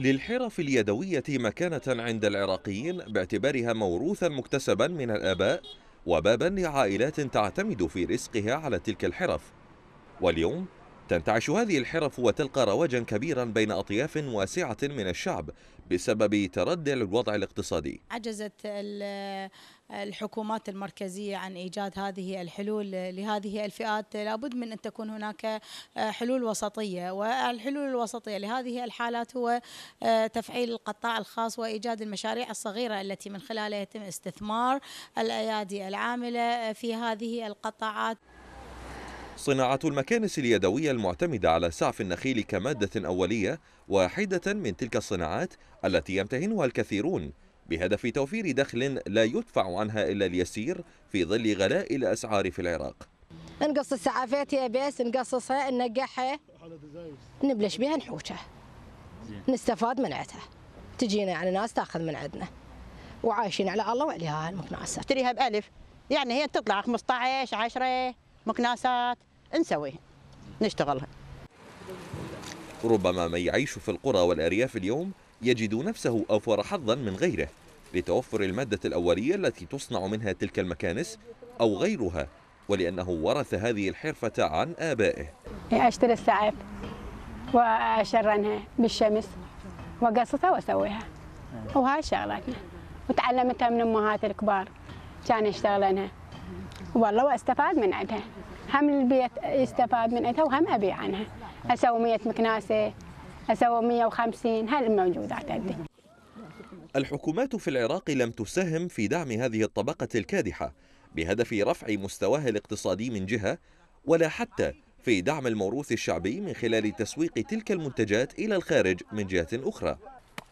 للحرف اليدوية مكانة عند العراقيين باعتبارها موروثا مكتسبا من الآباء وبابا لعائلات تعتمد في رزقها على تلك الحرف واليوم تنتعش هذه الحرف وتلقى رواجا كبيرا بين أطياف واسعة من الشعب بسبب تردي الوضع الاقتصادي عجزت الحكومات المركزية عن إيجاد هذه الحلول لهذه الفئات لابد من أن تكون هناك حلول وسطية والحلول الوسطية لهذه الحالات هو آه، تفعيل القطاع الخاص وإيجاد المشاريع الصغيرة التي من خلالها يتم استثمار الأيادي العاملة في هذه القطاعات صناعة المكانس اليدوية المعتمدة على سعف النخيل كمادة أولية واحدة من تلك الصناعات التي يمتهنها الكثيرون بهدف توفير دخل لا يدفع عنها إلا اليسير في ظل غلاء الأسعار في العراق نقص السعافات يا بس نقصصها ننقعها نبلش بها نحوشها نستفاد منعتها تجينا يعني ناس تاخذ من عندنا وعايشين على الله وعليها المكناسة اشتريها بألف يعني هي تطلع 15 10 مكناسات نسويها نشتغلها ربما من يعيش في القرى والأرياف اليوم يجد نفسه أوفر حظا من غيره لتوفر المادة الأولية التي تصنع منها تلك المكانس أو غيرها ولأنه ورث هذه الحرفة عن آبائه أشتري السعف وأشرنها بالشمس وقصتها وأسويها وهاي شغلتنا وتعلمتها من أمهات الكبار كان يشتغلنها والله واستفاد من عندها هم البيت يستفاد من عندها وهم أبيع عنها أسوي 100 مكناسة أسوي 150 هالموجودات عندي الحكومات في العراق لم تساهم في دعم هذه الطبقة الكادحة بهدف رفع مستواها الاقتصادي من جهة ولا حتى في دعم الموروث الشعبي من خلال تسويق تلك المنتجات إلى الخارج من جهة أخرى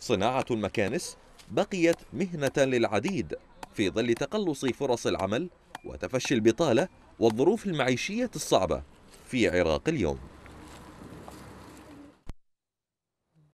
صناعة المكانس بقيت مهنة للعديد في ظل تقلص فرص العمل وتفشي البطالة والظروف المعيشية الصعبة في عراق اليوم